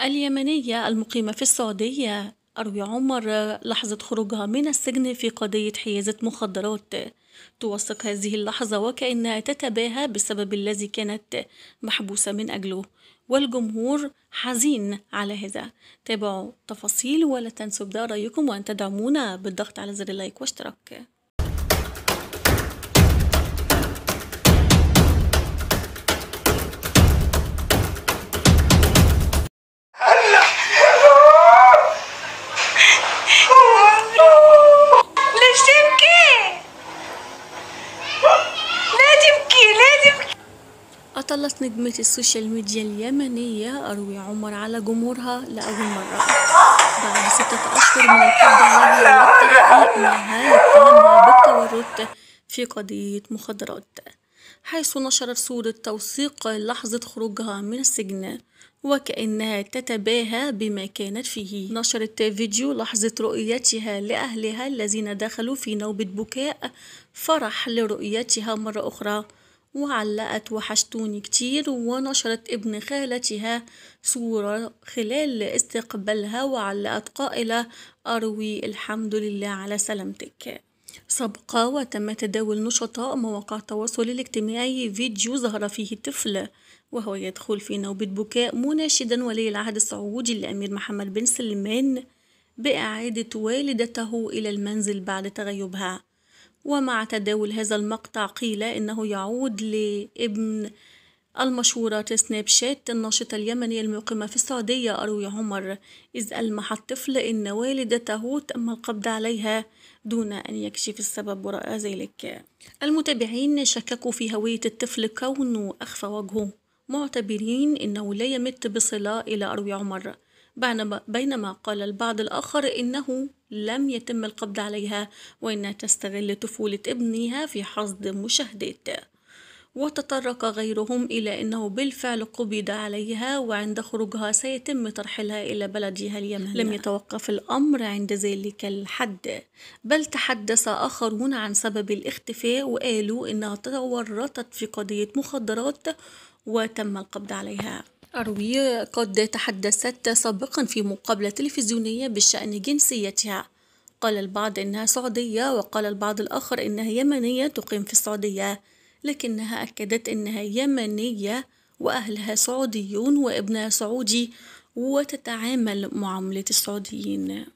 اليمنية المقيمة في السعودية أروي عمر لحظة خروجها من السجن في قضية حيازة مخدرات توثق هذه اللحظة وكأنها تتباهى بسبب الذي كانت محبوسة من أجله والجمهور حزين على هذا تابعوا تفاصيل ولا تنسوا بدأ رأيكم وأن تدعمونا بالضغط على زر اللايك واشتراك أطلت نجمة السوشيال ميديا اليمنية أروي عمر على جمهورها لأول مرة بعد ستة أشهر من القبض عليها والتحقيق معها يتهمها بالتورط في قضية مخدرات حيث نشرت صورة توثيق لحظة خروجها من السجن وكأنها تتباهى بما كانت فيه نشرت فيديو لحظة رؤيتها لأهلها الذين دخلوا في نوبة بكاء فرح لرؤيتها مرة أخرى وعلقت وحشتوني كتير ونشرت ابن خالتها صورة خلال استقبالها وعلقت قائلة أروي الحمد لله على سلامتك سبق وتم تداول نشطاء مواقع التواصل الاجتماعي فيديو ظهر فيه طفل وهو يدخل في نوبة بكاء مناشدا ولي العهد السعودي الأمير محمد بن سلمان بإعادة والدته إلى المنزل بعد تغيبها ومع تداول هذا المقطع قيل إنه يعود لابن المشهورة سناب شات الناشطة اليمنية المقيمة في السعودية أروي عمر إذ ألمح الطفل إن والدته تم القبض عليها دون أن يكشف السبب وراء ذلك المتابعين شككوا في هوية الطفل كونه أخفى وجهه معتبرين إنه لا يمت بصلة إلى أروي عمر بينما قال البعض الآخر إنه لم يتم القبض عليها وإنها تستغل طفولة ابنها في حصد مشاهدات وتطرق غيرهم إلى أنه بالفعل قبض عليها وعند خروجها سيتم ترحيلها إلى بلدها اليمن لم يتوقف الأمر عند ذلك الحد بل تحدث آخرون عن سبب الاختفاء وقالوا أنها تورطت في قضية مخدرات وتم القبض عليها أروي قد تحدثت سابقا في مقابلة تلفزيونية بشأن جنسيتها قال البعض إنها سعودية وقال البعض الآخر إنها يمنية تقيم في السعودية لكنها أكدت إنها يمنية وأهلها سعوديون وابنها سعودي وتتعامل معاملة السعوديين